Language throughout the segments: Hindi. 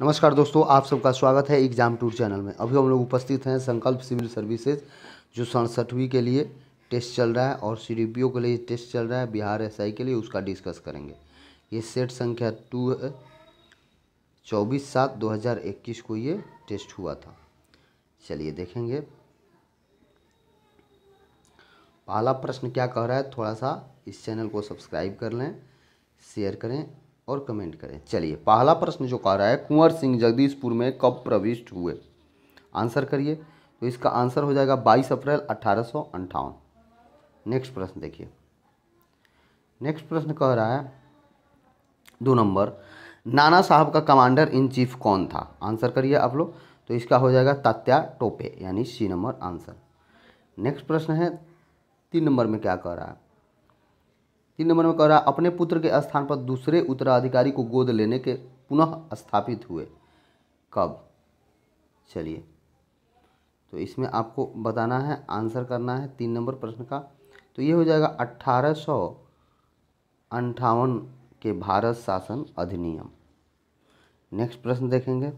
नमस्कार दोस्तों आप सबका स्वागत है एग्जाम टूर चैनल में अभी हम लोग उपस्थित हैं संकल्प सिविल सर्विसेज जो सड़सठवीं के लिए टेस्ट चल रहा है और सी के लिए टेस्ट चल रहा है बिहार एस के लिए उसका डिस्कस करेंगे ये सेट संख्या टू है चौबीस सात दो हज़ार इक्कीस को ये टेस्ट हुआ था चलिए देखेंगे पहला प्रश्न क्या कह रहा है थोड़ा सा इस चैनल को सब्सक्राइब कर लें शेयर करें और कमेंट करें चलिए पहला प्रश्न जो कह रहा है कुंवर सिंह जगदीशपुर में कब प्रविष्ट हुए आंसर करिए तो इसका आंसर हो जाएगा 22 अप्रैल अट्ठारह नेक्स्ट प्रश्न देखिए नेक्स्ट प्रश्न कह रहा है दो नंबर नाना साहब का कमांडर इन चीफ कौन था आंसर करिए आप लोग तो इसका हो जाएगा तात्या टोपे यानी सी नंबर आंसर नेक्स्ट प्रश्न है तीन नंबर में क्या कह रहा है तीन नंबर में कह रहा है अपने पुत्र के स्थान पर दूसरे उत्तराधिकारी को गोद लेने के पुनः स्थापित हुए कब चलिए तो इसमें आपको बताना है आंसर करना है तीन नंबर प्रश्न का तो ये हो जाएगा अट्ठारह सौ अंठावन के भारत शासन अधिनियम नेक्स्ट प्रश्न देखेंगे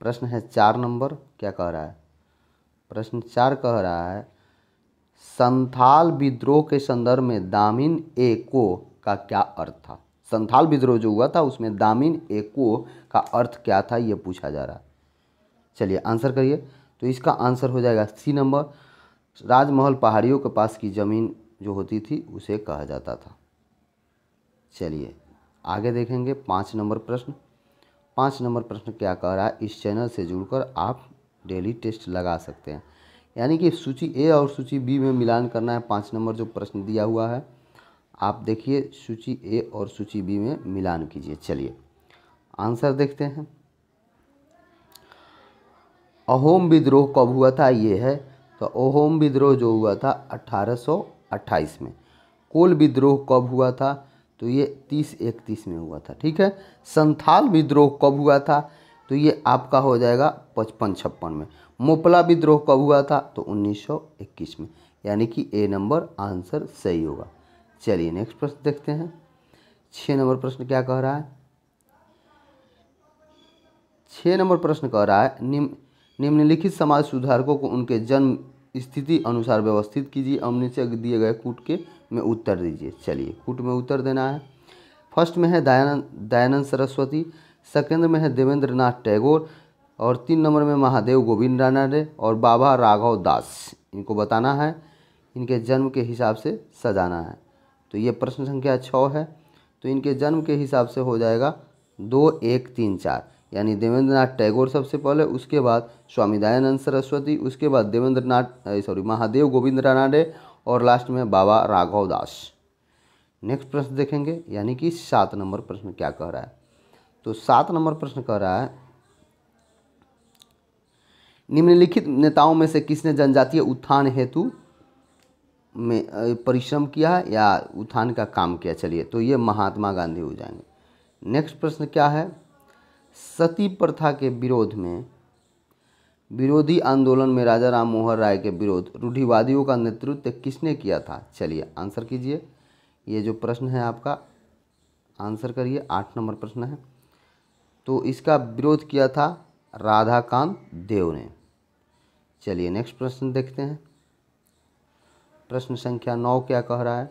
प्रश्न है चार नंबर क्या कह रहा है प्रश्न चार कह रहा है संथाल विद्रोह के संदर्भ में दामिन एको का क्या अर्थ था संथाल विद्रोह जो हुआ था उसमें दामिन एको का अर्थ क्या था ये पूछा जा रहा है चलिए आंसर करिए तो इसका आंसर हो जाएगा सी नंबर राजमहल पहाड़ियों के पास की ज़मीन जो होती थी उसे कहा जाता था चलिए आगे देखेंगे पाँच नंबर प्रश्न पाँच नंबर प्रश्न क्या कह रहा है इस चैनल से जुड़कर आप डेली टेस्ट लगा सकते हैं यानी कि सूची ए और सूची बी में मिलान करना है पाँच नंबर जो प्रश्न दिया हुआ है आप देखिए सूची ए और सूची बी में मिलान कीजिए चलिए आंसर देखते हैं अहोम विद्रोह कब हुआ था ये है तो अहोम विद्रोह जो हुआ था 1828 में कोल विद्रोह कब हुआ था तो ये 30 इकतीस में हुआ था ठीक है संथाल विद्रोह कब हुआ था तो ये आपका हो जाएगा पचपन छप्पन में मोपला विद्रोह कब हुआ था तो 1921 में यानी कि ए नंबर आंसर सही होगा चलिए नेक्स्ट प्रश्न देखते हैं छः नंबर प्रश्न क्या कह रहा है छः नंबर प्रश्न कह रहा है निम्न निम्नलिखित समाज सुधारकों को उनके जन्म स्थिति अनुसार व्यवस्थित कीजिए और नीचे दिए गए कूट के में उत्तर दीजिए चलिए कूट में उत्तर देना है फर्स्ट में है दयानंद दयानंद सरस्वती सेकेंड में है देवेंद्र टैगोर और तीन नंबर में महादेव गोविंद राणा रे और बाबा राघव दास इनको बताना है इनके जन्म के हिसाब से सजाना है तो ये प्रश्न संख्या छः है तो इनके जन्म के हिसाब से हो जाएगा दो एक तीन चार यानी देवेंद्र टैगोर सबसे पहले उसके बाद स्वामी दयानंद सरस्वती उसके बाद देवेंद्र सॉरी महादेव गोविंद रानाडे और लास्ट में बाबा राघव दास नेक्स्ट प्रश्न देखेंगे यानी कि सात नंबर प्रश्न क्या कह रहा है तो सात नंबर प्रश्न कह रहा है निम्नलिखित नेताओं में से किसने जनजातीय उत्थान हेतु में परिश्रम किया या उत्थान का काम किया चलिए तो ये महात्मा गांधी हो जाएंगे नेक्स्ट प्रश्न क्या है सती प्रथा के विरोध में विरोधी आंदोलन में राजा राम मोहन राय के विरोध रूढ़िवादियों का नेतृत्व किसने किया था चलिए आंसर कीजिए ये जो प्रश्न है आपका आंसर करिए आठ नंबर प्रश्न है तो इसका विरोध किया था राधाकांत देव ने चलिए नेक्स्ट प्रश्न देखते हैं प्रश्न संख्या नौ क्या कह रहा है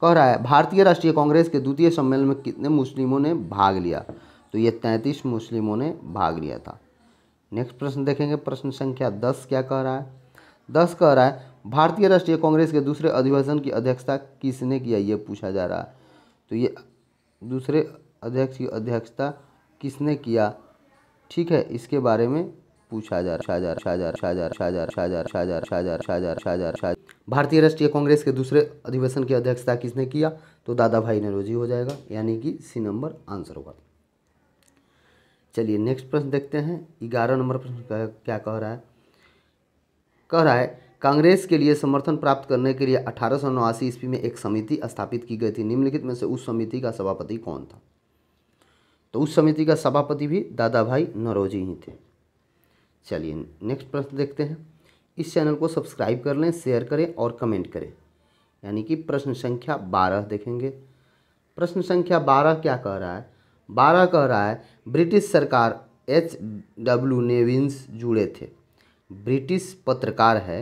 कह रहा है भारतीय राष्ट्रीय कांग्रेस के द्वितीय सम्मेलन में कितने मुस्लिमों ने भाग लिया तो ये तैंतीस मुस्लिमों ने भाग लिया था नेक्स्ट प्रश्न देखेंगे प्रश्न संख्या दस क्या कह रहा है दस कह रहा है भारतीय राष्ट्रीय कांग्रेस के दूसरे अधिवेशन की अध्यक्षता किसने किया ये पूछा जा रहा है तो ये दूसरे अध्यक्ष की अध्यक्षता किसने किया ठीक है इसके बारे में पूछा जा रहा जा रहा जा रहा जा रहा जा रहा जा रहा जा रहा जा रहा जा रहा जा रहा भारतीय राष्ट्रीय कांग्रेस के दूसरे अधिवेशन की अध्यक्षता किसने किया तो दादा भाई नरोजी हो जाएगा यानी कि सी नंबर आंसर होगा चलिए नेक्स्ट प्रश्न देखते हैं ग्यारह नंबर प्रश्न क्या कह रहा है कह रहा है कांग्रेस के लिए समर्थन प्राप्त करने के लिए अठारह सौ नवासी ईस्वी में एक समिति स्थापित की गई थी निम्नलिखित में से उस समिति का सभापति कौन था तो उस समिति का सभापति भी दादा भाई नरोजी ही थे चलिए नेक्स्ट प्रश्न देखते हैं इस चैनल को सब्सक्राइब कर लें शेयर करें और कमेंट करें यानी कि प्रश्न संख्या बारह देखेंगे प्रश्न संख्या बारह क्या कह रहा है बारह कह रहा है ब्रिटिश सरकार एच डब्ल्यू नेविन्स जुड़े थे ब्रिटिश पत्रकार है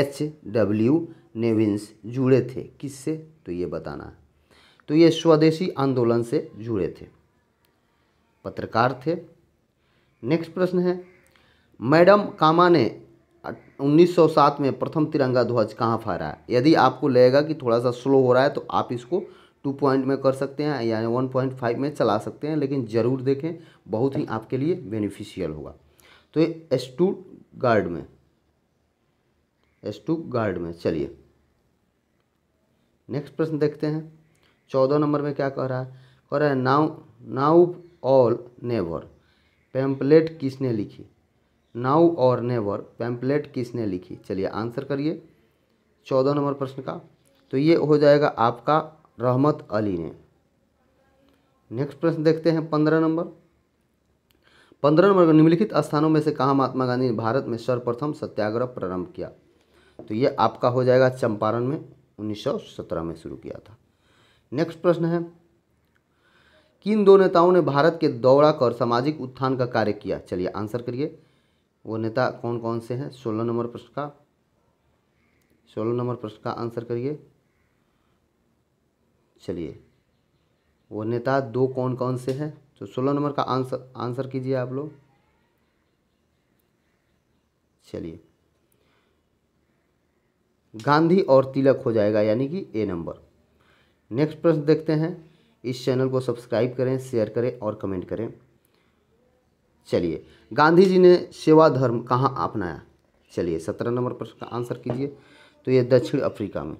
एच डब्ल्यू नेविन्स जुड़े थे किससे तो ये बताना है तो ये स्वदेशी आंदोलन से जुड़े थे पत्रकार थे नेक्स्ट प्रश्न है मैडम कामा ने 1907 में प्रथम तिरंगा ध्वज कहाँ फहराया यदि आपको लगेगा कि थोड़ा सा स्लो हो रहा है तो आप इसको टू पॉइंट में कर सकते हैं यानी वन पॉइंट फाइव में चला सकते हैं लेकिन ज़रूर देखें बहुत ही आपके लिए बेनिफिशियल होगा तो ये टू गार्ड में एस टू गार्ड में चलिए नेक्स्ट प्रश्न देखते हैं चौदह नंबर में क्या कह रहा है कह रहा है now now all never pamphlet किसने लिखी नाउ और नेवर पैम्पलेट किसने लिखी चलिए आंसर करिए चौदह नंबर प्रश्न का तो ये हो जाएगा आपका रहमत अली ने नेक्स्ट प्रश्न देखते हैं पंद्रह नंबर पंद्रह नंबर निम्नलिखित स्थानों में से कहाँ महात्मा गांधी ने भारत में सर्वप्रथम सत्याग्रह प्रारंभ किया तो ये आपका हो जाएगा चंपारण में 1917 में शुरू किया था नेक्स्ट प्रश्न है किन दो नेताओं ने भारत के दौड़ा कर सामाजिक उत्थान का कार्य किया चलिए आंसर करिए वो नेता कौन कौन से हैं सोलह नंबर प्रश्न का सोलह नंबर प्रश्न का आंसर करिए चलिए वो नेता दो कौन कौन से हैं तो सोलह नंबर का आंसर आंसर कीजिए आप लोग चलिए गांधी और तिलक हो जाएगा यानी कि ए नंबर नेक्स्ट प्रश्न देखते हैं इस चैनल को सब्सक्राइब करें शेयर करें और कमेंट करें चलिए गांधी जी ने सेवा धर्म कहाँ अपनाया चलिए सत्रह नंबर प्रश्न का आंसर कीजिए तो ये दक्षिण अफ्रीका में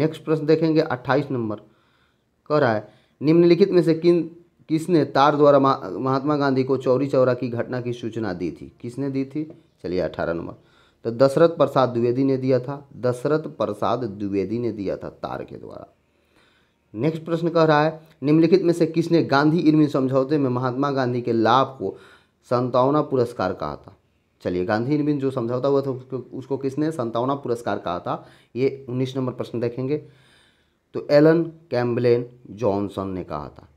नेक्स्ट प्रश्न देखेंगे अट्ठाईस नंबर कह रहा है निम्नलिखित में से किन किसने तार द्वारा महात्मा गांधी को चौरी चौरा की घटना की सूचना दी थी किसने दी थी चलिए अठारह नंबर तो दशरथ प्रसाद द्विवेदी ने दिया था दशरथ प्रसाद द्विवेदी ने दिया था तार के द्वारा नेक्स्ट प्रश्न कह रहा है निम्नलिखित में से किसने गांधी इर्मी समझौते में महात्मा गांधी के लाभ को संतावना पुरस्कार कहा था चलिए गांधी निर्मित जो समझौता हुआ था उसको उसको किसने संतावना पुरस्कार कहा था ये उन्नीस नंबर प्रश्न देखेंगे तो एलन कैम्बलेन जॉनसन ने कहा था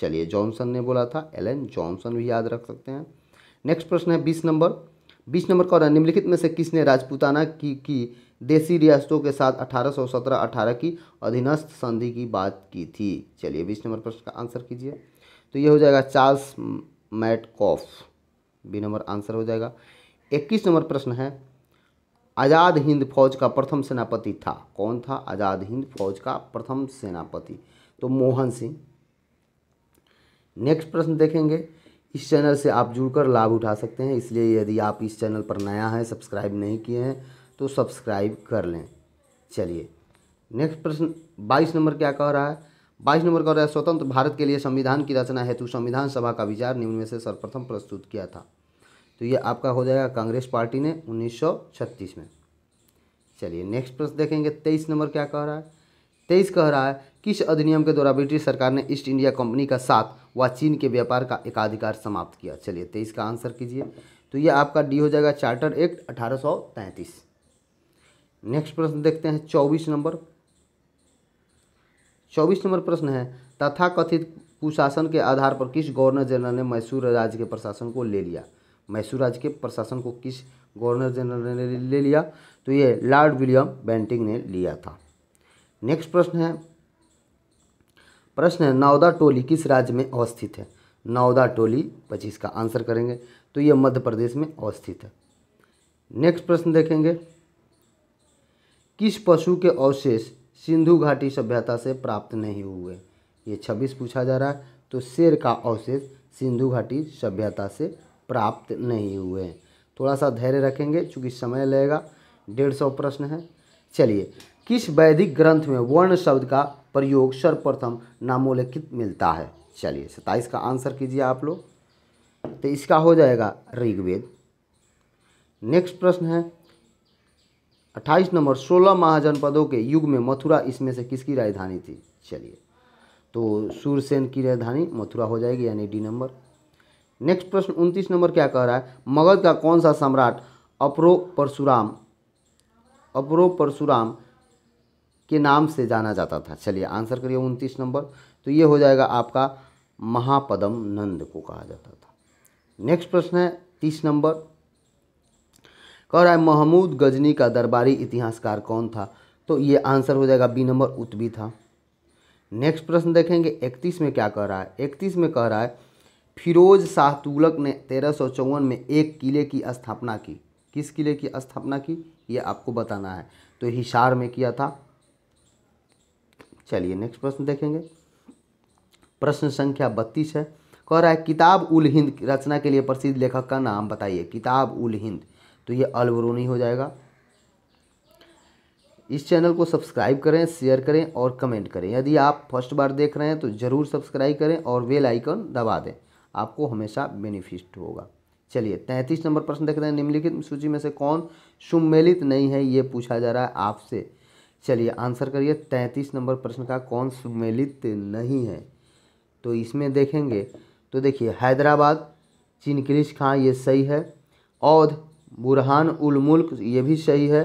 चलिए जॉनसन ने बोला था एलन जॉनसन भी याद रख सकते हैं नेक्स्ट प्रश्न है बीस नंबर बीस नंबर का निम्नलिखित में से किसने राजपूताना की की देसी रियासतों के साथ 1817-18 की अधीनस्थ संधि की बात की थी चलिए बीस नंबर प्रश्न का आंसर कीजिए तो ये हो जाएगा Charles Metcalfe B number answer हो जाएगा इक्कीस नंबर प्रश्न है आज़ाद हिंद फौज का प्रथम सेनापति था कौन था आज़ाद हिंद फौज का प्रथम सेनापति तो मोहन सिंह नेक्स्ट प्रश्न देखेंगे इस चैनल से आप जुड़कर लाभ उठा सकते हैं इसलिए यदि आप इस चैनल पर नया हैं सब्सक्राइब नहीं किए हैं तो सब्सक्राइब कर लें चलिए नेक्स्ट प्रश्न बाईस नंबर क्या कह रहा है बाईस नंबर का रहा है स्वतंत्र भारत के लिए संविधान की रचना हेतु तो संविधान सभा का विचार निम्न में से सर्वप्रथम प्रस्तुत किया था तो ये आपका हो जाएगा कांग्रेस पार्टी ने 1936 में चलिए नेक्स्ट प्रश्न देखेंगे तेईस नंबर क्या कह रहा है तेईस कह रहा है किस अधिनियम के द्वारा ब्रिटिश सरकार ने ईस्ट इंडिया कंपनी का साथ व चीन के व्यापार का एकाधिकार समाप्त किया चलिए तेईस का आंसर कीजिए तो ये आपका डी हो जाएगा चार्टर एक्ट अठारह नेक्स्ट प्रश्न देखते हैं चौबीस नंबर चौबीस नंबर प्रश्न है तथा कथित कुशासन के आधार पर किस गवर्नर जनरल ने मैसूर राज्य के प्रशासन को ले लिया मैसूर राज्य के प्रशासन को किस गवर्नर जनरल ने ले लिया तो ये लॉर्ड विलियम बेंटिंग ने लिया था नेक्स्ट प्रश्न है प्रश्न है नौदा टोली किस राज्य में अवस्थित है नौदा टोली पच्चीस का आंसर करेंगे तो ये मध्य प्रदेश में अवस्थित है नेक्स्ट प्रश्न देखेंगे किस पशु के अवशेष सिंधु घाटी सभ्यता से प्राप्त नहीं हुए ये छब्बीस पूछा जा रहा है तो शेर का अवशेष सिंधु घाटी सभ्यता से प्राप्त नहीं हुए थोड़ा सा धैर्य रखेंगे चूँकि समय लगेगा डेढ़ सौ प्रश्न है चलिए किस वैदिक ग्रंथ में वर्ण शब्द का प्रयोग सर्वप्रथम नामोल्लेखित मिलता है चलिए सताइस का आंसर कीजिए आप लोग तो इसका हो जाएगा ऋग्वेद नेक्स्ट प्रश्न है अट्ठाईस नंबर सोलह महाजनपदों के युग में मथुरा इसमें से किसकी राजधानी थी चलिए तो सूरसेन की राजधानी मथुरा हो जाएगी यानी डी नंबर नेक्स्ट प्रश्न उनतीस नंबर क्या कह रहा है मगध का कौन सा सम्राट अपरो परशुराम अपरो परशुराम के नाम से जाना जाता था चलिए आंसर करिए उनतीस नंबर तो ये हो जाएगा आपका महापदम नंद को कहा जाता था नेक्स्ट प्रश्न है तीस नंबर कह रहा है महमूद गजनी का दरबारी इतिहासकार कौन था तो ये आंसर हो जाएगा बी नंबर उतबी था नेक्स्ट प्रश्न देखेंगे इकतीस में क्या कह रहा है इकतीस में कह रहा है फिरोज शाह तुगलक ने तेरह में एक किले की स्थापना की किस किले की स्थापना की ये आपको बताना है तो हिसार में किया था चलिए नेक्स्ट प्रश्न देखेंगे प्रश्न संख्या बत्तीस है कह रहा है किताब उल हिंद रचना के लिए प्रसिद्ध लेखक का नाम बताइए किताब उल हिंद तो ये अलबरूनी हो जाएगा इस चैनल को सब्सक्राइब करें शेयर करें और कमेंट करें यदि आप फर्स्ट बार देख रहे हैं तो ज़रूर सब्सक्राइब करें और वेल आइकन दबा दें आपको हमेशा बेनिफिट होगा चलिए तैंतीस नंबर प्रश्न देख रहे हैं निम्नलिखित सूची में से कौन सुमेलित नहीं है ये पूछा जा रहा है आपसे चलिए आंसर करिए तैंतीस नंबर प्रश्न का कौन सुमेलित नहीं है तो इसमें देखेंगे तो देखिए हैदराबाद चिनक्रिश खां ये सही है औध बुरहान उल मुल्क ये भी सही है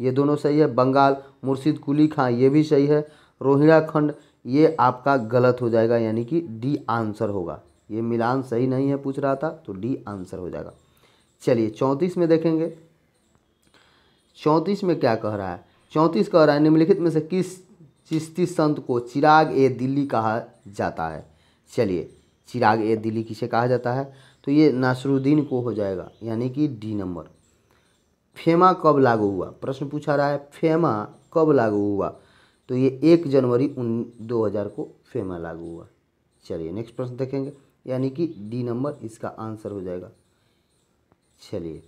ये दोनों सही है बंगाल मुर्शिद कुली खां ये भी सही है रोहिड़ा खंड ये आपका गलत हो जाएगा यानी कि डी आंसर होगा ये मिलान सही नहीं है पूछ रहा था तो डी आंसर हो जाएगा चलिए चौंतीस में देखेंगे चौंतीस में क्या कह रहा है चौंतीस कह रहा है निम्नलिखित में से किस चिश्ती संत को चिराग ए दिल्ली कहा जाता है चलिए चिराग ए दिल्ली किसे कहा जाता है तो ये नासरुद्दीन को हो जाएगा यानी कि डी नंबर फेमा कब लागू हुआ प्रश्न पूछा रहा है फेमा कब लागू हुआ तो ये एक जनवरी उन दो हज़ार को फेमा लागू हुआ चलिए नेक्स्ट प्रश्न देखेंगे यानी कि डी नंबर इसका आंसर हो जाएगा चलिए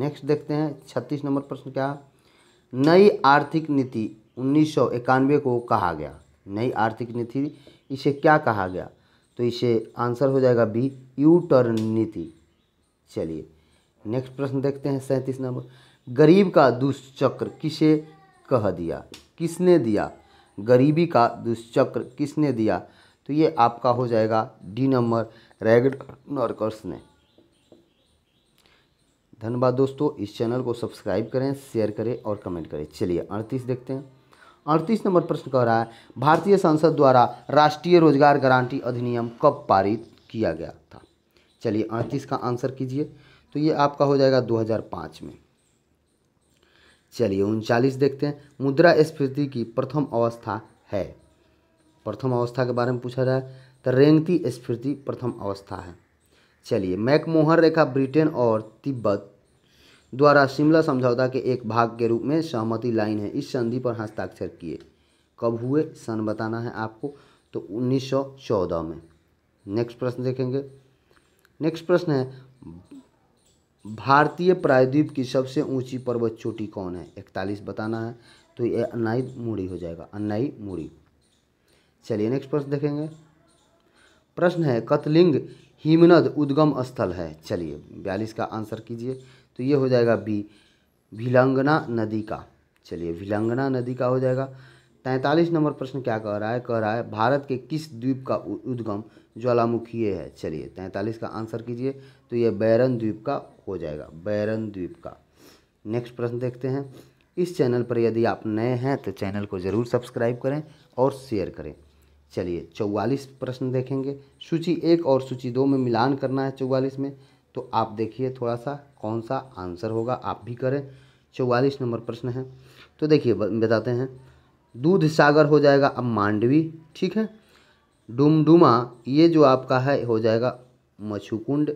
नेक्स्ट देखते हैं छत्तीस नंबर प्रश्न क्या नई आर्थिक नीति उन्नीस को कहा गया नई आर्थिक नीति इसे क्या कहा गया तो इसे आंसर हो जाएगा बी यू टर्न नीति चलिए नेक्स्ट प्रश्न देखते हैं सैंतीस नंबर गरीब का दुष्चक्र किसे कह दिया किसने दिया गरीबी का दुष्चक्र किसने दिया तो ये आपका हो जाएगा डी नंबर रैगड नॉर्कर्स ने धन्यवाद दोस्तों इस चैनल को सब्सक्राइब करें शेयर करें और कमेंट करें चलिए अड़तीस देखते हैं अड़तीस नंबर प्रश्न कह रहा है भारतीय संसद द्वारा राष्ट्रीय रोजगार गारंटी अधिनियम कब पारित किया गया था चलिए अड़तीस का आंसर कीजिए तो ये आपका हो जाएगा 2005 में चलिए उनचालीस देखते हैं मुद्रा स्फीति की प्रथम अवस्था है प्रथम अवस्था के बारे में पूछा जाए तो रेंगती स्फीति प्रथम अवस्था है चलिए मैकमोहर रेखा ब्रिटेन और तिब्बत द्वारा शिमला समझौता के एक भाग के रूप में सहमति लाइन है इस संधि पर हस्ताक्षर किए कब हुए सन बताना है आपको तो 1914 में नेक्स्ट प्रश्न देखेंगे नेक्स्ट प्रश्न है भारतीय प्रायद्वीप की सबसे ऊंची पर्वत चोटी कौन है इकतालीस बताना है तो ये अन्नाई मूड़ी हो जाएगा अन्नाई मूड़ी चलिए नेक्स्ट प्रश्न देखेंगे प्रश्न है कतलिंग हिमनद उद्गम स्थल है चलिए बयालीस का आंसर कीजिए तो ये हो जाएगा बी भिलंगना नदी का चलिए भिलंगना नदी का हो जाएगा तैंतालीस नंबर प्रश्न क्या कह रहा है कह रहा है भारत के किस द्वीप का उद्गम ज्वालामुखीय है चलिए तैंतालीस का आंसर कीजिए तो ये बैरन द्वीप का हो जाएगा बैरन द्वीप का नेक्स्ट प्रश्न देखते हैं इस चैनल पर यदि आप नए हैं तो चैनल को ज़रूर सब्सक्राइब करें और शेयर करें चलिए चौवालीस प्रश्न देखेंगे सूची एक और सूची दो में मिलान करना है चौवालीस में तो आप देखिए थोड़ा सा कौन सा आंसर होगा आप भी करें चौवालीस नंबर प्रश्न है तो देखिए बताते हैं दूध सागर हो जाएगा अब मांडवी ठीक है डुमडुमा ये जो आपका है हो जाएगा मछुकुंड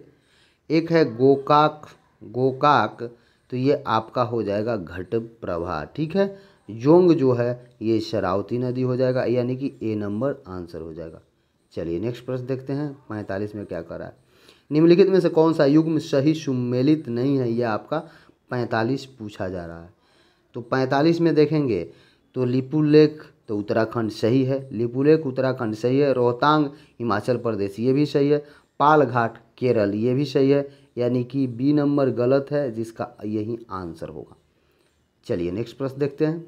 एक है गोकाक गोकाक तो ये आपका हो जाएगा घट प्रभा ठीक है जोंग जो है ये शरावती नदी हो जाएगा यानी कि ए नंबर आंसर हो जाएगा चलिए नेक्स्ट प्रश्न देखते हैं पैंतालीस में क्या करा है निम्नलिखित में से कौन सा युग्म सही सुमेलित नहीं है यह आपका पैंतालीस पूछा जा रहा है तो पैंतालीस में देखेंगे तो लिपू लेक तो उत्तराखंड सही है लिपू लेक उत्तराखंड सही है रोहतांग हिमाचल प्रदेश ये भी सही है पालघाट केरल ये भी सही है यानी कि बी नंबर गलत है जिसका यही आंसर होगा चलिए नेक्स्ट प्रश्न देखते हैं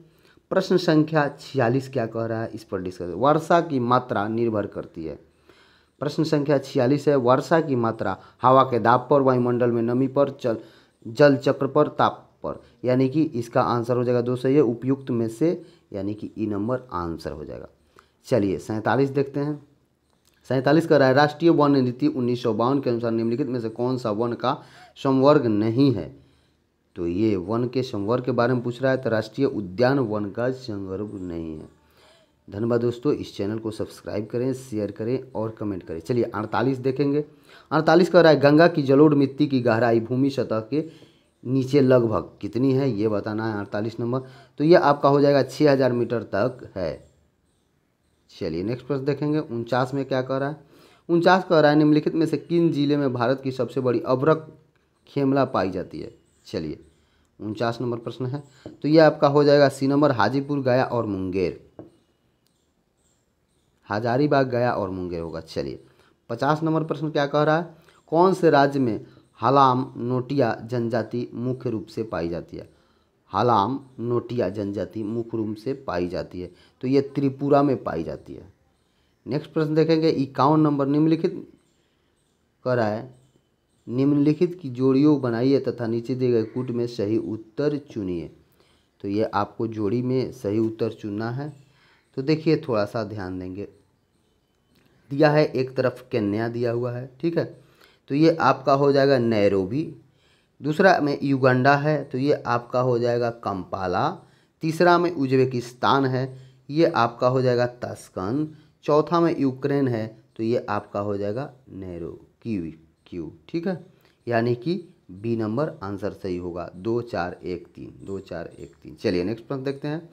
प्रश्न संख्या छियालीस क्या कह रहा है इस पर डिस्कस वर्षा की मात्रा निर्भर करती है प्रश्न संख्या छियालीस है वर्षा की मात्रा हवा के दाब पर वायुमंडल में नमी पर चल जल चक्र पर ताप पर यानी कि इसका आंसर हो जाएगा दो सही ये उपयुक्त में से यानी कि ई नंबर आंसर हो जाएगा चलिए सैंतालीस देखते हैं सैंतालीस का रहा है राष्ट्रीय वन नीति उन्नीस के अनुसार निम्नलिखित में से कौन सा वन का संवर्ग नहीं है तो ये वन के संवर्ग के बारे में पूछ रहा है तो राष्ट्रीय उद्यान वन का संवर्ग नहीं है धन्यवाद दोस्तों इस चैनल को सब्सक्राइब करें शेयर करें और कमेंट करें चलिए अड़तालीस देखेंगे अड़तालीस का रहा है गंगा की जलोढ़ मिट्टी की गहराई भूमि सतह के नीचे लगभग कितनी है ये बताना है अड़तालीस नंबर तो ये आपका हो जाएगा छः हज़ार मीटर तक है चलिए नेक्स्ट प्रश्न देखेंगे उनचास में क्या कह रहा है उनचास कह रहा है निम्नलिखित में से किन जिले में भारत की सबसे बड़ी अभ्रक खेमला पाई जाती है चलिए उनचास नंबर प्रश्न है तो यह आपका हो जाएगा सी नंबर हाजीपुर गया और मुंगेर हजारीबाग गया और मुंगेर होगा चलिए पचास नंबर प्रश्न क्या कह रहा है कौन से राज्य में हलाम नोटिया जनजाति मुख्य रूप से पाई जाती है हलाम नोटिया जनजाति मुख्य रूप से पाई जाती है तो ये त्रिपुरा में पाई जाती है नेक्स्ट प्रश्न देखेंगे इक्यावन नंबर निम्नलिखित कराए निम्नलिखित की जोड़ियों बनाइए तथा नीचे दिए गए कूट में सही उत्तर चुनिए तो ये आपको जोड़ी में सही उत्तर चुनना है तो देखिए थोड़ा सा ध्यान देंगे दिया है एक तरफ कन्या दिया हुआ है ठीक है तो ये आपका हो जाएगा नैरोबी दूसरा में युगंडा है तो ये आपका हो जाएगा कंपाला तीसरा में उज्बेकिस्तान है ये आपका हो जाएगा तस्कन चौथा में यूक्रेन है तो ये आपका हो जाएगा नैरो क्यू क्यू ठीक है यानी कि बी नंबर आंसर सही होगा दो चार एक तीन दो चार एक तीन चलिए नेक्स्ट प्रश्न देखते हैं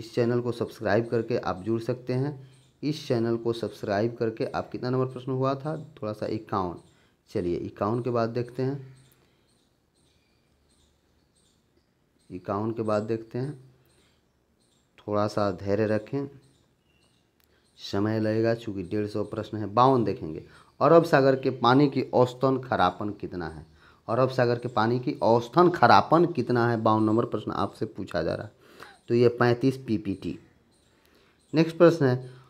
इस चैनल को सब्सक्राइब करके आप जुड़ सकते हैं इस चैनल को सब्सक्राइब करके आप कितना नंबर प्रश्न हुआ था थोड़ा सा इक्यावन चलिए इक्यावन के बाद देखते हैं इक्यावन के बाद देखते हैं थोड़ा सा धैर्य रखें समय लगेगा चूँकि डेढ़ सौ प्रश्न है बावन देखेंगे अरब सागर के पानी की औस्तन खरापन कितना है अरब सागर के पानी की औस्तन खरापन कितना है बावन नंबर प्रश्न आपसे पूछा जा रहा है तो ये पैंतीस पीपीटी नेक्स्ट प्रश्न है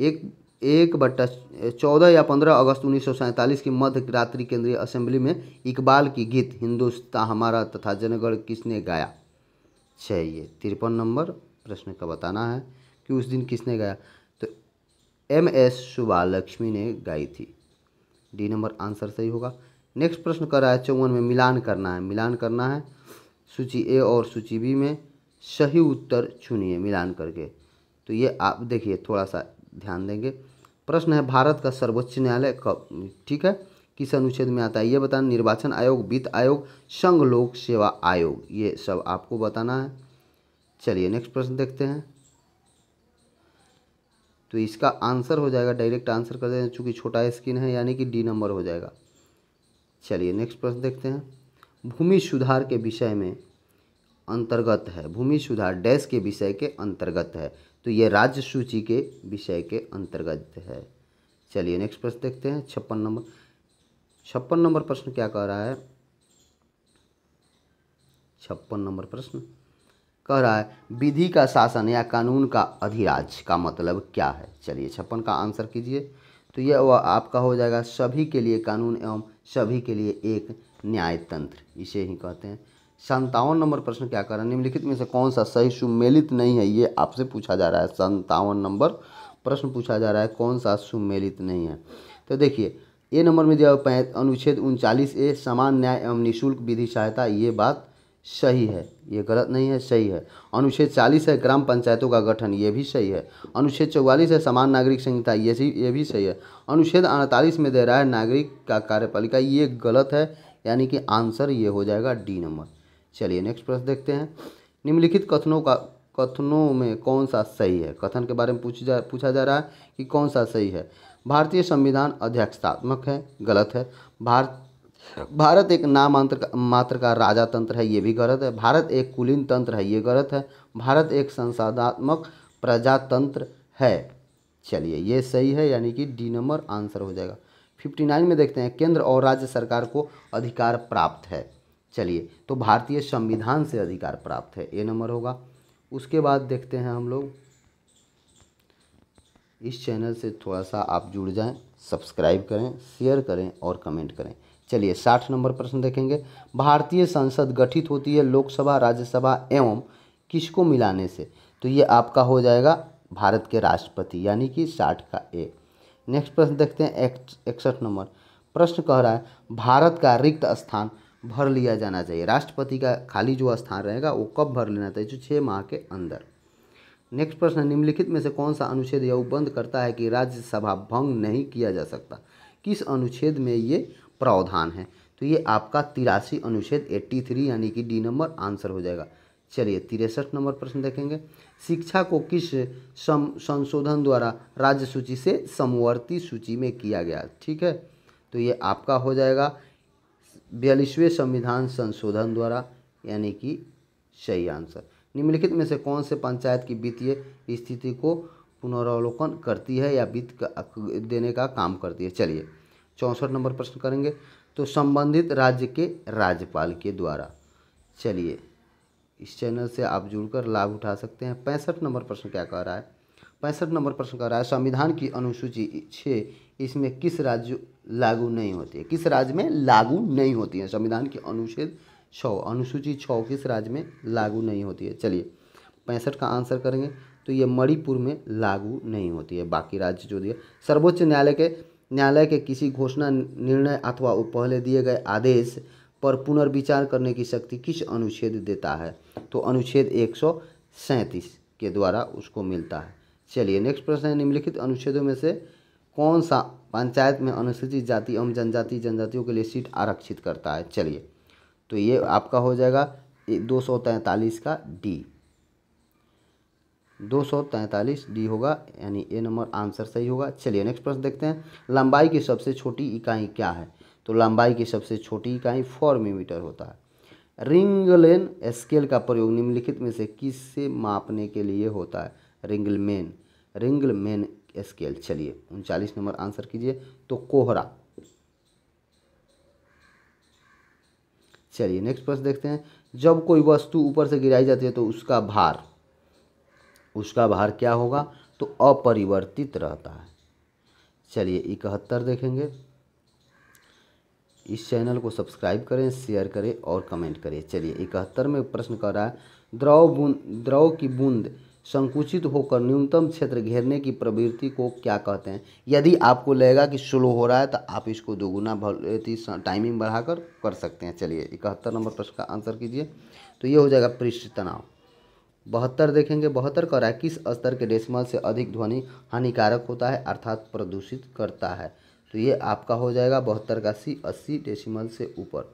एक एक बट्टा चौदह या पंद्रह अगस्त उन्नीस की मध्य रात्रि केंद्रीय असेंबली में इकबाल की गीत हिंदुस्तान हमारा तथा जनगण किसने गाया चाहिए तिरपन नंबर प्रश्न का बताना है कि उस दिन किसने गाया तो एम एस सुबा लक्ष्मी ने गाई थी डी नंबर आंसर सही होगा नेक्स्ट प्रश्न कर रहा है चौवन में मिलान करना है मिलान करना है सूची ए और सूची बी में सही उत्तर चुनिए मिलान करके तो ये आप देखिए थोड़ा सा ध्यान देंगे प्रश्न है भारत का सर्वोच्च न्यायालय कब ठीक है किस अनुच्छेद में आता है ये बताना निर्वाचन आयोग वित्त आयोग संघ लोक सेवा आयोग ये सब आपको बताना है चलिए नेक्स्ट प्रश्न देखते हैं तो इसका आंसर हो जाएगा डायरेक्ट आंसर कर देना चूंकि छोटा स्क्रीन है यानी कि डी नंबर हो जाएगा चलिए नेक्स्ट प्रश्न देखते हैं भूमि सुधार के विषय में अंतर्गत है भूमि सुधार डैश के विषय के अंतर्गत है तो ये राज्य सूची के विषय के अंतर्गत है चलिए नेक्स्ट प्रश्न देखते हैं छप्पन नंबर छप्पन नंबर प्रश्न क्या कह रहा है छप्पन नंबर प्रश्न कह रहा है विधि का शासन या कानून का अधिराज का मतलब क्या है चलिए छप्पन का आंसर कीजिए तो यह वह आपका हो जाएगा सभी के लिए कानून एवं सभी के लिए एक न्याय तंत्र इसे ही कहते हैं संतावन नंबर प्रश्न क्या कर रहा है निम्नलिखित में से कौन सा सही सुमेलित नहीं है ये आपसे पूछा जा रहा है संतावन नंबर प्रश्न पूछा जा रहा है कौन सा सुमेलित नहीं है तो देखिए ए नंबर में दिया अनुच्छेद उनचालीस ए समान न्याय एवं निःशुल्क विधि सहायता ये बात सही है ये गलत नहीं है सही है अनुच्छेद चालीस है ग्राम पंचायतों का गठन ये भी सही है अनुच्छेद चौवालीस है समान नागरिक संहिता ये सही ये भी सही है अनुच्छेद अड़तालीस में दे रहा है नागरिक का कार्यपालिका ये गलत है यानी कि आंसर ये हो जाएगा डी नंबर चलिए नेक्स्ट प्रश्न देखते हैं निम्नलिखित कथनों का कथनों में कौन सा सही है कथन के बारे में पूछ जा पूछा जा रहा है कि कौन सा सही है भारतीय संविधान अध्यक्षतात्मक है गलत है भारत भारत एक नामांतर मात्र का राजा तंत्र है ये भी गलत है भारत एक कुलीन तंत्र है ये गलत है भारत एक संसादात्मक प्रजातंत्र है चलिए ये सही है यानी कि डी नंबर आंसर हो जाएगा फिफ्टी नाइन में देखते हैं केंद्र और राज्य सरकार को अधिकार प्राप्त है चलिए तो भारतीय संविधान से अधिकार प्राप्त है ए नंबर होगा उसके बाद देखते हैं हम लोग इस चैनल से थोड़ा सा आप जुड़ जाएं सब्सक्राइब करें शेयर करें और कमेंट करें चलिए साठ नंबर प्रश्न देखेंगे भारतीय संसद गठित होती है लोकसभा राज्यसभा एवं किसको मिलाने से तो ये आपका हो जाएगा भारत के राष्ट्रपति यानी कि साठ का ए नेक्स्ट प्रश्न देखते हैं इकसठ नंबर प्रश्न कह रहा है भारत का रिक्त स्थान भर लिया जाना चाहिए राष्ट्रपति का खाली जो स्थान रहेगा वो कब भर लेना चाहिए जो छः माह के अंदर नेक्स्ट प्रश्न निम्नलिखित में से कौन सा अनुच्छेद यह उपबंध करता है कि राज्यसभा भंग नहीं किया जा सकता किस अनुच्छेद में ये प्रावधान है तो ये आपका तिरासी अनुच्छेद 83 यानी कि डी नंबर आंसर हो जाएगा चलिए तिरसठ नंबर प्रश्न देखेंगे शिक्षा को किस संशोधन द्वारा राज्य सूची से समवर्ती सूची में किया गया ठीक है तो ये आपका हो जाएगा बयालीसवें संविधान संशोधन द्वारा यानी कि सही आंसर निम्नलिखित में से कौन से पंचायत की वित्तीय स्थिति को पुनरावलोकन करती है या वित्त का, देने का काम करती है चलिए चौंसठ नंबर प्रश्न करेंगे तो संबंधित राज्य के राज्यपाल के द्वारा चलिए इस चैनल से आप जुड़कर लाभ उठा सकते हैं पैंसठ नंबर प्रश्न क्या कह रहा है पैंसठ नंबर प्रश्न कर रहा है संविधान की अनुसूची छः इसमें किस राज्य लागू नहीं होती है किस राज्य में लागू नहीं होती है संविधान की अनुच्छेद छ अनुसूची छ किस राज्य में लागू नहीं होती है चलिए पैंसठ का आंसर करेंगे तो ये मणिपुर में लागू नहीं होती है बाकी राज्य जो दिए सर्वोच्च न्यायालय के न्यायालय के किसी घोषणा निर्णय अथवा पहले दिए गए आदेश पर पुनर्विचार करने की शक्ति किस अनुच्छेद देता है तो अनुच्छेद एक के द्वारा उसको मिलता है चलिए नेक्स्ट प्रश्न है निम्नलिखित अनुच्छेदों में से कौन सा पंचायत में अनुसूचित जाति एवं जनजाति जनजातियों के लिए सीट आरक्षित करता है चलिए तो ये आपका हो जाएगा दो सौ तैंतालीस का डी दो सौ तैंतालीस डी होगा यानी ए नंबर आंसर सही होगा चलिए नेक्स्ट प्रश्न देखते हैं लंबाई की सबसे छोटी इकाई क्या है तो लंबाई की सबसे छोटी इकाई फोर मिलीमीटर होता है रिंगलेन स्केल का प्रयोग निम्नलिखित में से किस से मापने के लिए होता है रिंगलमेन रिंगल मेन स्केल चलिए उनचालीस नंबर आंसर कीजिए तो कोहरा चलिए नेक्स्ट प्रश्न देखते हैं जब कोई वस्तु ऊपर से गिराई जाती है तो उसका भार उसका भार क्या होगा तो अपरिवर्तित रहता है चलिए इकहत्तर देखेंगे इस चैनल को सब्सक्राइब करें शेयर करें और कमेंट करें चलिए इकहत्तर में प्रश्न कर रहा है द्रव बूंद द्रव की बूंद संकुचित होकर न्यूनतम क्षेत्र घेरने की प्रवृत्ति को क्या कहते हैं यदि आपको लगेगा कि स्लो हो रहा है तो आप इसको दोगुना टाइमिंग बढ़ाकर कर सकते हैं चलिए इकहत्तर नंबर प्रश्न का आंसर कीजिए तो ये हो जाएगा पृष्ठ तनाव बहत्तर देखेंगे बहत्तर कह रहा किस स्तर के डेसिमल से अधिक ध्वनि हानिकारक होता है अर्थात प्रदूषित करता है तो ये आपका हो जाएगा बहत्तर का सी अस्सी डेसिमल से ऊपर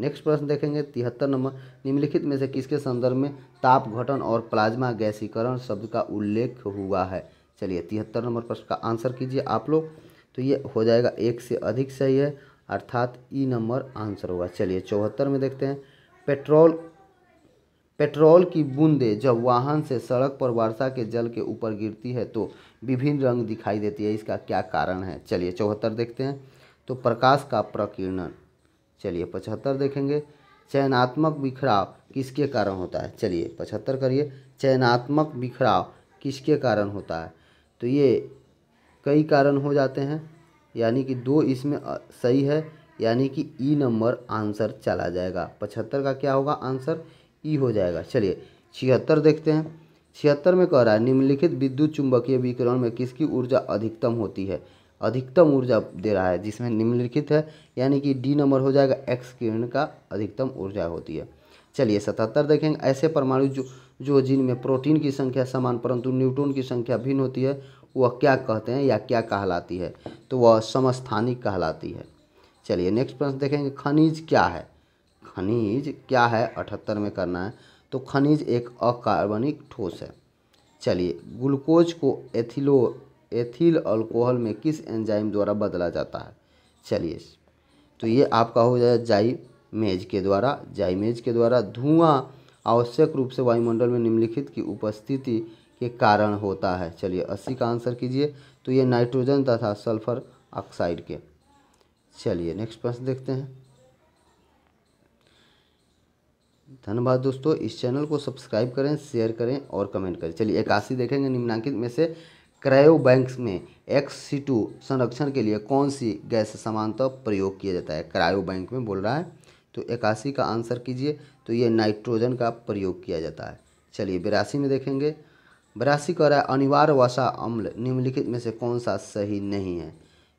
नेक्स्ट प्रश्न देखेंगे तिहत्तर नंबर निम्नलिखित में से किसके संदर्भ में ताप घटन और प्लाज्मा गैसीकरण शब्द का उल्लेख हुआ है चलिए तिहत्तर नंबर प्रश्न का आंसर कीजिए आप लोग तो ये हो जाएगा एक से अधिक सही है अर्थात ई नंबर आंसर होगा चलिए चौहत्तर में देखते हैं पेट्रोल पेट्रोल की बूंदें जब वाहन से सड़क पर वर्षा के जल के ऊपर गिरती है तो विभिन्न रंग दिखाई देती है इसका क्या कारण है चलिए चौहत्तर देखते हैं तो प्रकाश का प्रकीर्णन चलिए पचहत्तर देखेंगे चयनात्मक बिखराव किसके कारण होता है चलिए पचहत्तर करिए चयनात्मक बिखराव किसके कारण होता है तो ये कई कारण हो जाते हैं यानी कि दो इसमें सही है यानी कि ई नंबर आंसर चला जाएगा पचहत्तर का क्या होगा आंसर ई हो जाएगा चलिए छिहत्तर देखते हैं छिहत्तर में कह रहा है निम्नलिखित विद्युत चुंबकीय विकिरण में किसकी ऊर्जा अधिकतम होती है अधिकतम ऊर्जा दे रहा है जिसमें निम्नलिखित है यानी कि डी नंबर हो जाएगा एक्स किरण का अधिकतम ऊर्जा होती है चलिए सतहत्तर देखेंगे ऐसे परमाणु जो जो जिनमें प्रोटीन की संख्या समान परंतु न्यूट्रॉन की संख्या भिन्न होती है वह क्या कहते हैं या क्या कहलाती है तो वह समस्थानिक कहलाती है चलिए नेक्स्ट प्रश्न देखेंगे खनिज क्या है खनिज क्या है अठहत्तर में करना है तो खनिज एक अकार्बनिक ठोस है चलिए ग्लूकोज को एथिलो एथिल अल्कोहल में किस एंजाइम द्वारा बदला जाता है चलिए तो ये आपका हो जाए जाइमेज के द्वारा जाइमेज के द्वारा धुआं आवश्यक रूप से वायुमंडल में निम्नलिखित की उपस्थिति के कारण होता है चलिए अस्सी का आंसर कीजिए तो ये नाइट्रोजन तथा सल्फर ऑक्साइड के चलिए नेक्स्ट प्रश्न देखते हैं धन्यवाद दोस्तों इस चैनल को सब्सक्राइब करें शेयर करें और कमेंट करें चलिए इक्यासी देखेंगे निम्नांकित में से क्रायो बैंक्स में एक्स संरक्षण के लिए कौन सी गैस समानता प्रयोग किया जाता है क्रायो बैंक में बोल रहा है तो इक्यासी का आंसर कीजिए तो ये नाइट्रोजन का प्रयोग किया जाता है चलिए बिरासी में देखेंगे बिरासी कह रहा है अनिवार्य वसा अम्ल निम्नलिखित में से कौन सा सही नहीं है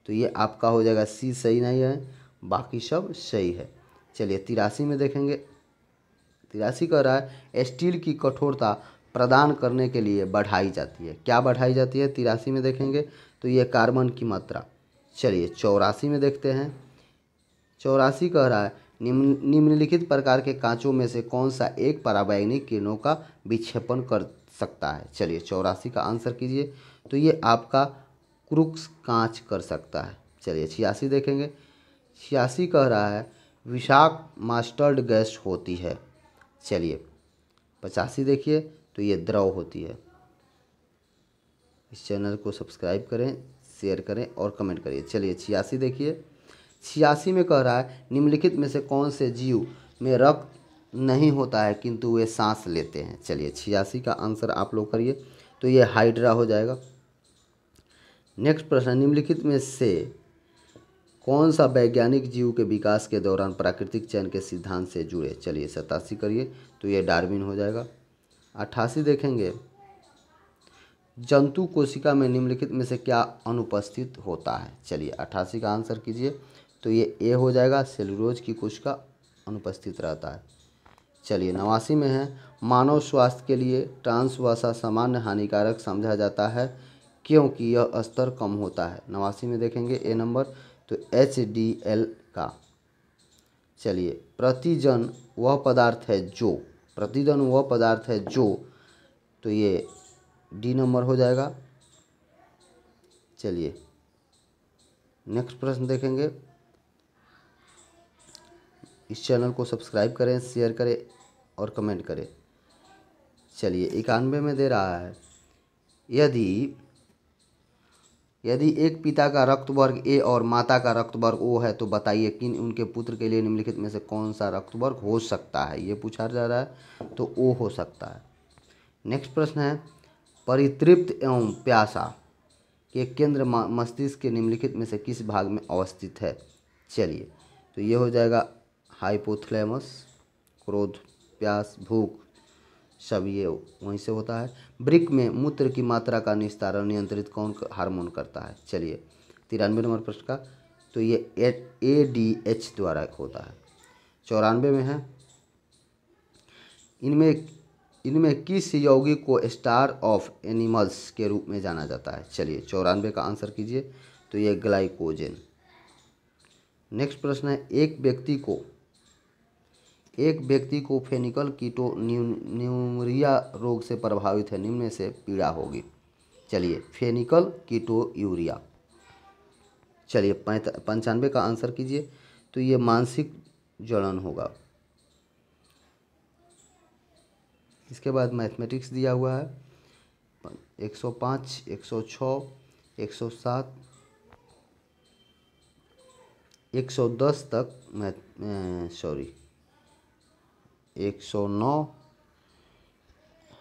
तो ये आपका हो जाएगा सी सही नहीं है बाकी सब सही है चलिए तिरासी में देखेंगे तिरासी कह रहा है स्टील की कठोरता प्रदान करने के लिए बढ़ाई जाती है क्या बढ़ाई जाती है तिरासी में देखेंगे तो ये कार्बन की मात्रा चलिए चौरासी में देखते हैं चौरासी कह रहा है निम्न निम्नलिखित प्रकार के कांचों में से कौन सा एक पराबैंगनिक किरणों का विक्षेपण कर सकता है चलिए चौरासी का आंसर कीजिए तो ये आपका क्रुक्स कांच कर सकता है चलिए छियासी देखेंगे छियासी कह रहा है विशाख मास्टर्ड गैस होती है चलिए पचासी देखिए तो ये द्रव होती है इस चैनल को सब्सक्राइब करें शेयर करें और कमेंट करिए चलिए छियासी देखिए छियासी में कह रहा है निम्नलिखित में से कौन से जीव में रक्त नहीं होता है किंतु वे सांस लेते हैं चलिए छियासी का आंसर आप लोग करिए तो ये हाइड्रा हो जाएगा नेक्स्ट प्रश्न निम्नलिखित में से कौन सा वैज्ञानिक जीव के विकास के दौरान प्राकृतिक चयन के सिद्धांत से जुड़े चलिए सतासी करिए तो ये डार्विन हो जाएगा अट्ठासी देखेंगे जंतु कोशिका में निम्नलिखित में से क्या अनुपस्थित होता है चलिए अट्ठासी का आंसर कीजिए तो ये ए हो जाएगा सेलुलोज की कोशिका अनुपस्थित रहता है चलिए नवासी में है मानव स्वास्थ्य के लिए ट्रांसवासा सामान्य हानिकारक समझा जाता है क्योंकि यह स्तर कम होता है नवासी में देखेंगे ए नंबर तो एच डी एल का चलिए प्रतिजन वह पदार्थ है जो प्रतिदन वह पदार्थ है जो तो ये डी नंबर हो जाएगा चलिए नेक्स्ट प्रश्न देखेंगे इस चैनल को सब्सक्राइब करें शेयर करें और कमेंट करें चलिए इक्यानवे में दे रहा है यदि यदि एक पिता का रक्त वर्ग ए और माता का रक्त वर्ग ओ है तो बताइए किन उनके पुत्र के लिए निम्नलिखित में से कौन सा रक्त वर्ग हो सकता है ये पूछा जा रहा है तो ओ हो सकता है नेक्स्ट प्रश्न है परितृप्त एवं प्यासा के केंद्र मस्तिष्क के निम्नलिखित में से किस भाग में अवस्थित है चलिए तो ये हो जाएगा हाइपोथलेमस क्रोध प्यास भूख सब ये वहीं से होता है ब्रिक में मूत्र की मात्रा का निस्तारण नियंत्रित कौन हार्मोन करता है चलिए तिरानवे नंबर प्रश्न का तो ये ए डी एच द्वारा होता है चौरानवे में है इनमें इनमें किस यौगिक को स्टार ऑफ एनिमल्स के रूप में जाना जाता है चलिए चौरानवे का आंसर कीजिए तो ये ग्लाइकोजन नेक्स्ट प्रश्न है एक व्यक्ति को एक व्यक्ति को फेनिकल कीटो न्यूमरिया रोग से प्रभावित है निम्न से पीड़ा होगी चलिए फेनिकल कीटो यूरिया चलिए पंचानवे का आंसर कीजिए तो ये मानसिक जड़न होगा इसके बाद मैथमेटिक्स दिया हुआ है 105, 106, 107, 110 तक मैथ सॉरी एक सौ नौ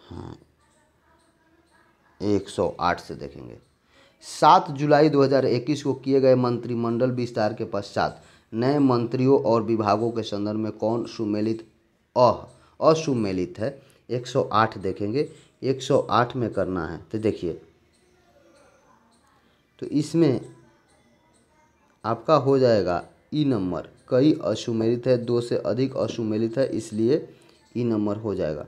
हाँ एक सौ आठ से देखेंगे सात जुलाई 2021 को किए गए मंत्रिमंडल विस्तार के पश्चात नए मंत्रियों और विभागों के संदर्भ में कौन सुमेलित असुमेलित है 108 देखेंगे 108 में करना है तो देखिए तो इसमें आपका हो जाएगा ई नंबर कई अशुमेलित है दो से अधिक अशुमेलित है इसलिए ई नंबर हो जाएगा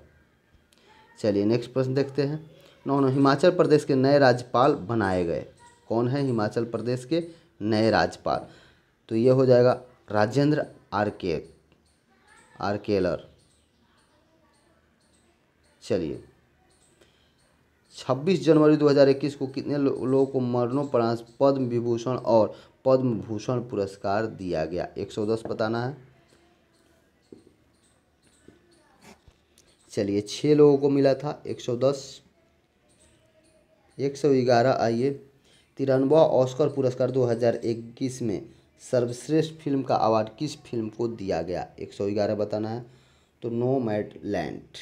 चलिए नेक्स्ट प्रश्न देखते हैं नौ नौ हिमाचल प्रदेश के नए राज्यपाल बनाए गए कौन है हिमाचल प्रदेश के नए राज्यपाल तो ये हो जाएगा राजेंद्र आरके आरकेलर चलिए 26 जनवरी 2021 को कितने लोगों को मरणोपरांत पद्म विभूषण और पद्म भूषण पुरस्कार दिया गया 110 बताना है चलिए छः लोगों को मिला था 110 111 आइए तिरानवा ऑस्कर पुरस्कार 2021 में सर्वश्रेष्ठ फिल्म का अवार्ड किस फिल्म को दिया गया 111 बताना है तो नो मैट लैंड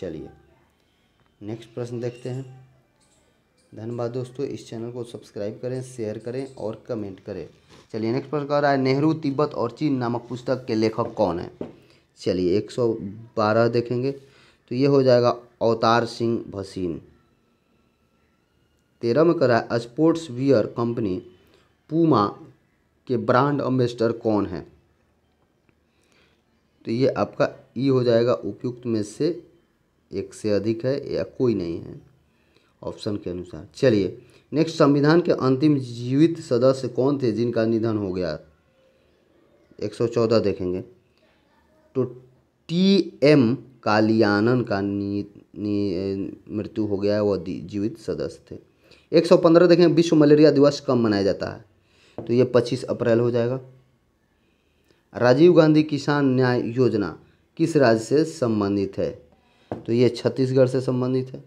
चलिए नेक्स्ट प्रश्न देखते हैं धन्यवाद दोस्तों इस चैनल को सब्सक्राइब करें शेयर करें और कमेंट करें चलिए नेक्स्ट प्रश्न रहा है नेहरू तिब्बत और चीन नामक पुस्तक के लेखक कौन है चलिए एक सौ बारह देखेंगे तो ये हो जाएगा अवतार सिंह भसीन तेरह में करा है स्पोर्ट्स वियर कंपनी पूमा के ब्रांड एम्बेसडर कौन है तो ये आपका ई हो जाएगा उपयुक्त में से एक से अधिक है या कोई नहीं है ऑप्शन के अनुसार चलिए नेक्स्ट संविधान के अंतिम जीवित सदस्य कौन थे जिनका निधन हो गया 114 देखेंगे तो टी एम कालियानन का मृत्यु हो गया है वह जीवित सदस्य थे 115 देखें विश्व मलेरिया दिवस कब मनाया जाता है तो ये 25 अप्रैल हो जाएगा राजीव गांधी किसान न्याय योजना किस राज्य से संबंधित है तो ये छत्तीसगढ़ से संबंधित है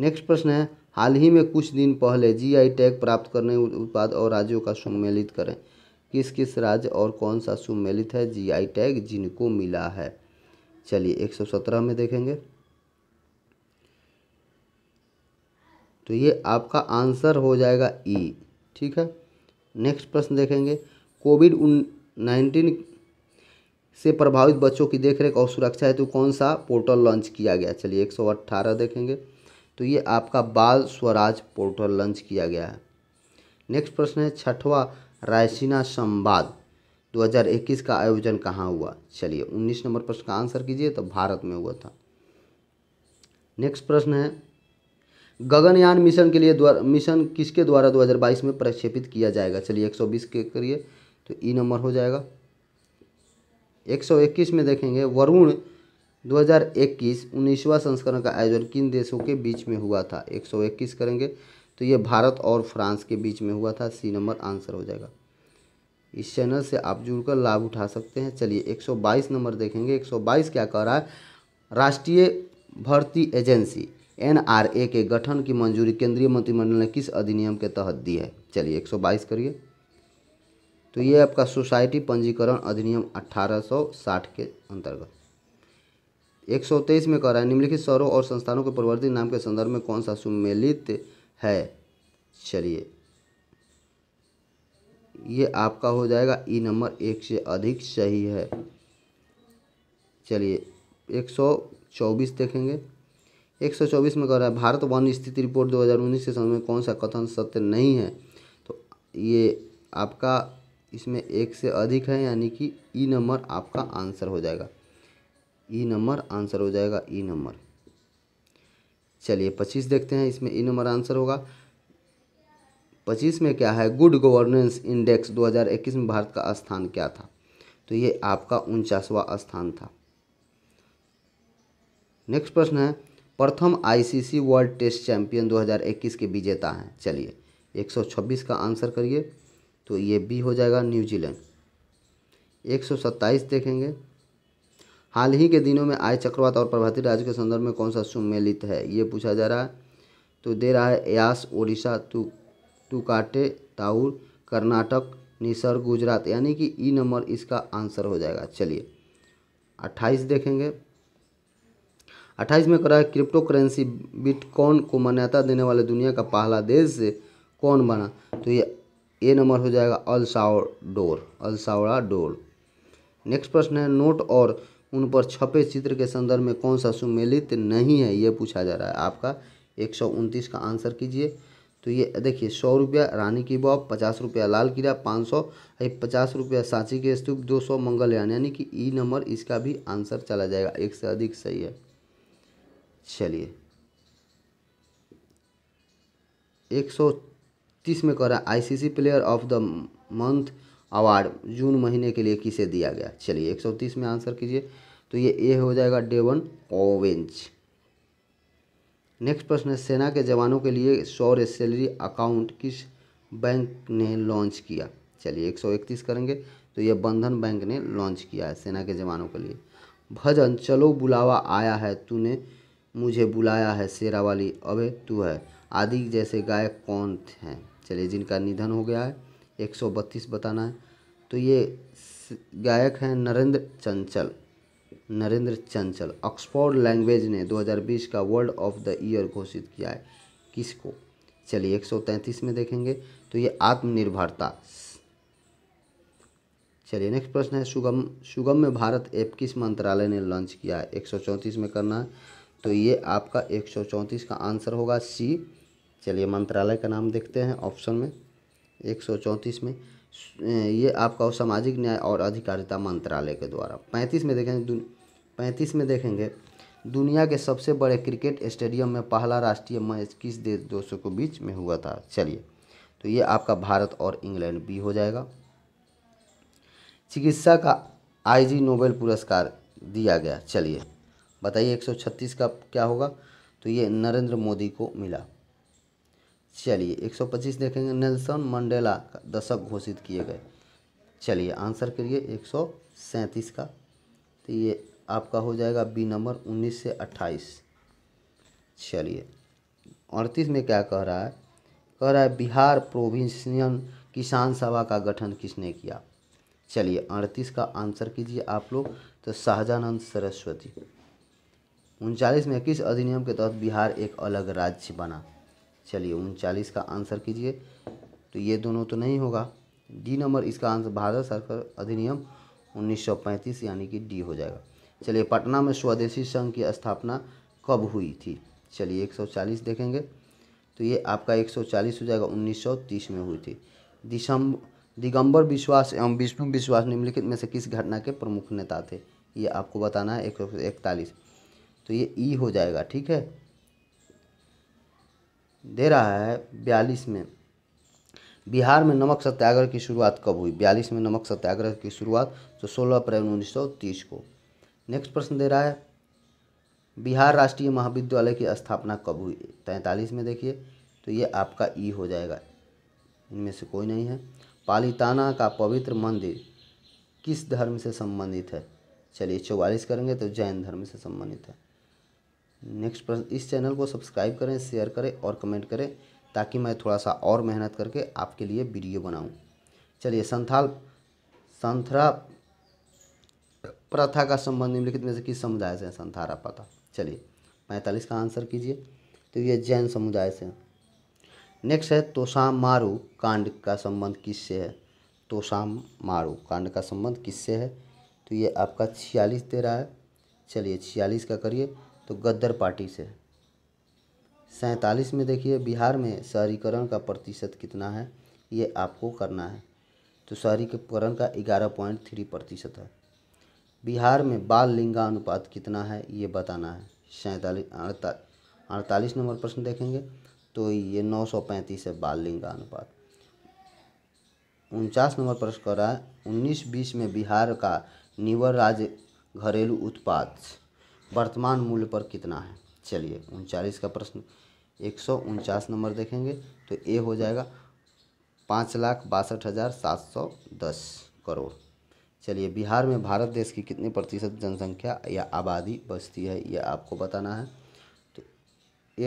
नेक्स्ट प्रश्न है हाल ही में कुछ दिन पहले जीआई टैग प्राप्त करने उत्पाद और राज्यों का सम्मिलित करें किस किस राज्य और कौन सा सम्मेलित है जीआई टैग जिनको मिला है चलिए 117 में देखेंगे तो ये आपका आंसर हो जाएगा ई e, ठीक है नेक्स्ट प्रश्न देखेंगे कोविड उन नाइन्टीन से प्रभावित बच्चों की देखरेख और सुरक्षा हेतु कौन सा पोर्टल लॉन्च किया गया चलिए 118 देखेंगे तो ये आपका बाल स्वराज पोर्टल लॉन्च किया गया है नेक्स्ट प्रश्न है छठवा रायसीना संवाद 2021 का आयोजन कहाँ हुआ चलिए 19 नंबर प्रश्न का आंसर कीजिए तो भारत में हुआ था नेक्स्ट प्रश्न है गगनयान मिशन के लिए द्वारा मिशन किसके द्वारा 2022 में प्रक्षेपित किया जाएगा चलिए 120 के करिए तो ई नंबर हो जाएगा 121 में देखेंगे वरुण 2021 उन्नीसवां संस्करण का आयोजन किन देशों के बीच में हुआ था 121 करेंगे तो ये भारत और फ्रांस के बीच में हुआ था सी नंबर आंसर हो जाएगा इस चैनल से आप जुड़कर लाभ उठा सकते हैं चलिए 122 नंबर देखेंगे 122 क्या कह रहा है राष्ट्रीय भर्ती एजेंसी एनआरए के गठन की मंजूरी केंद्रीय मंत्रिमंडल ने किस अधिनियम के तहत दी है चलिए एक करिए तो ये आपका सोसाइटी पंजीकरण अधिनियम 1860 के अंतर्गत एक सौ तेईस में कह रहा है निम्नलिखित शहरों और संस्थानों के परिवर्तित नाम के संदर्भ में कौन सा सुमेलित है चलिए ये आपका हो जाएगा ई नंबर एक से अधिक सही है चलिए एक सौ चौबीस देखेंगे एक सौ चौबीस में कह रहा है भारत वन स्थिति रिपोर्ट दो हज़ार उन्नीस के समय में कौन सा कथन सत्य नहीं है तो ये आपका इसमें एक से अधिक है यानी कि ई नंबर आपका आंसर हो जाएगा ई नंबर आंसर हो जाएगा ई नंबर चलिए पच्चीस देखते हैं इसमें ई नंबर आंसर होगा पच्चीस में क्या है गुड गवर्नेंस इंडेक्स 2021 में भारत का स्थान क्या था तो ये आपका उनचासवा स्थान था नेक्स्ट प्रश्न है प्रथम आईसीसी वर्ल्ड टेस्ट चैंपियन 2021 के विजेता हैं चलिए 126 का आंसर करिए तो ये बी हो जाएगा न्यूजीलैंड 127 देखेंगे हाल ही के दिनों में आए चक्रवात और प्रभाती राज्य के संदर्भ में कौन सा सुमेलित है ये पूछा जा रहा है तो दे रहा है यास ओडिशा तू काटे ताउर कर्नाटक निसर गुजरात यानी कि ई नंबर इसका आंसर हो जाएगा चलिए अट्ठाईस देखेंगे अट्ठाईस में करा है क्रिप्टो करेंसी बिटकॉन को मान्यता देने वाले दुनिया का पहला देश कौन बना तो ये ए नंबर हो जाएगा डोर अल्सावड़ा डोर नेक्स्ट प्रश्न है नोट और उन पर छपे चित्र के संदर्भ में कौन सा सुमेलित नहीं है ये पूछा जा रहा है आपका एक सौ उनतीस का आंसर कीजिए तो ये देखिए सौ रुपया रानी की बॉब पचास रुपया लाल किला पाँच सौ पचास रुपया सांची के स्तूप दो सौ मंगलयान यानी कि ई नंबर इसका भी आंसर चला जाएगा एक से अधिक सही है चलिए एक सौ तीस में कह रहा है ICC player of the month award June महीने के लिए किसे दिया गया चलिए एक सौ तीस में आंसर कीजिए तो ये ए हो जाएगा डेवन ओवेंच नेक्स्ट प्रश्न है सेना के जवानों के लिए सौर सैलरी अकाउंट किस बैंक ने लॉन्च किया चलिए एक सौ इकतीस करेंगे तो ये बंधन बैंक ने लॉन्च किया है सेना के जवानों के लिए भजन चलो बुलावा आया है तूने मुझे बुलाया है शेरा वाली अबे तू है आदि जैसे गायक कौन हैं चलिए जिनका निधन हो गया है एक सौ बत्तीस बताना है तो ये गायक हैं नरेंद्र चंचल नरेंद्र चंचल ऑक्सफोर्ड लैंग्वेज ने 2020 का वर्ल्ड ऑफ द ईयर घोषित किया है किसको चलिए 133 में देखेंगे तो ये आत्मनिर्भरता चलिए नेक्स्ट प्रश्न है सुगम सुगम में भारत ऐप किस मंत्रालय ने लॉन्च किया है एक में करना है तो ये आपका एक का आंसर होगा सी चलिए मंत्रालय का नाम देखते हैं ऑप्शन में एक में ये आपका सामाजिक न्याय और अधिकारिता मंत्रालय के द्वारा पैंतीस में देखेंगे पैंतीस में देखेंगे दुनिया के सबसे बड़े क्रिकेट स्टेडियम में पहला राष्ट्रीय मैच किस देश दोस्तों के बीच में हुआ था चलिए तो ये आपका भारत और इंग्लैंड भी हो जाएगा चिकित्सा का आईजी नोबेल पुरस्कार दिया गया चलिए बताइए 136 का क्या होगा तो ये नरेंद्र मोदी को मिला चलिए 125 देखेंगे नेल्सन मंडेला का दशक घोषित किए गए चलिए आंसर करिए एक का तो ये आपका हो जाएगा बी नंबर 19 से 28 चलिए अड़तीस में क्या कह रहा है कह रहा है बिहार प्रोविंसियन किसान सभा का गठन किसने किया चलिए अड़तीस का आंसर कीजिए आप लोग तो शाहजानंद सरस्वती उनचालीस में किस अधिनियम के तहत बिहार एक अलग राज्य बना चलिए उनचालीस का आंसर कीजिए तो ये दोनों तो नहीं होगा डी नंबर इसका आंसर भारत सरकार अधिनियम 1935 यानी कि डी हो जाएगा चलिए पटना में स्वदेशी संघ की स्थापना कब हुई थी चलिए 140 देखेंगे तो ये आपका 140 हो जाएगा 1930 में हुई थी दिसंबर दिगंबर विश्वास एवं विष्णु विश्वास निम्नलिखित में से किस घटना के प्रमुख नेता थे ये आपको बताना है एक तो ये ई हो जाएगा ठीक है दे रहा है बयालीस में बिहार में नमक सत्याग्रह की शुरुआत कब हुई बयालीस में नमक सत्याग्रह की शुरुआत तो सोलह अप्रैल उन्नीस सौ तीस को नेक्स्ट प्रश्न दे रहा है बिहार राष्ट्रीय महाविद्यालय की स्थापना कब हुई तैंतालीस में देखिए तो ये आपका ई हो जाएगा इनमें से कोई नहीं है पालीताना का पवित्र मंदिर किस धर्म से संबंधित है चलिए चौवालीस करेंगे तो जैन धर्म से संबंधित है नेक्स्ट प्रश्न इस चैनल को सब्सक्राइब करें शेयर करें और कमेंट करें ताकि मैं थोड़ा सा और मेहनत करके आपके लिए वीडियो बनाऊं चलिए संथाल संथरा प्रथा का संबंध निम्नलिखित में से किस समुदाय से है संथारा प्रथा चलिए पैंतालीस का आंसर कीजिए तो ये जैन समुदाय से है नेक्स्ट है तोसाम मारू कांड का संबंध किससे है तोसाम मारू कांड का संबंध किससे है तो ये आपका छियालीस दे रहा है चलिए छियालीस का करिए तो गद्दर पार्टी से सैंतालीस में देखिए बिहार में शहरीकरण का प्रतिशत कितना है ये आपको करना है तो शहरीकरण का ग्यारह पॉइंट थ्री प्रतिशत है बिहार में बाल लिंगानुपात कितना है ये बताना है सैंतालीस अड़ता अड़तालीस नंबर प्रश्न देखेंगे तो ये नौ सौ पैंतीस है बाल लिंगानुपात उनचास नंबर प्रश्न कर रहा है उन्नीस बीस में बिहार का निवर राज्य घरेलू उत्पाद वर्तमान मूल्य पर कितना है चलिए उनचालीस का प्रश्न एक सौ उनचास नंबर देखेंगे तो ए हो जाएगा पाँच लाख बासठ हज़ार सात सौ दस करोड़ चलिए बिहार में भारत देश की कितने प्रतिशत जनसंख्या या आबादी बसती है यह आपको बताना है तो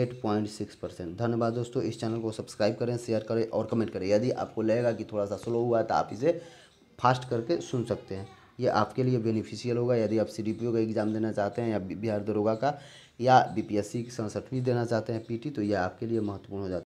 एट पॉइंट सिक्स परसेंट धन्यवाद दोस्तों इस चैनल को सब्सक्राइब करें शेयर करें और कमेंट करें यदि आपको लगेगा कि थोड़ा सा स्लो हुआ है तो आप इसे फास्ट करके सुन सकते हैं ये आपके लिए बेनिफिशियल होगा यदि आप सी का एग्ज़ाम देना चाहते हैं या बिहार दरोगा का या बीपीएससी की सड़सठवीं देना चाहते हैं पी तो यह आपके लिए महत्वपूर्ण हो जाता है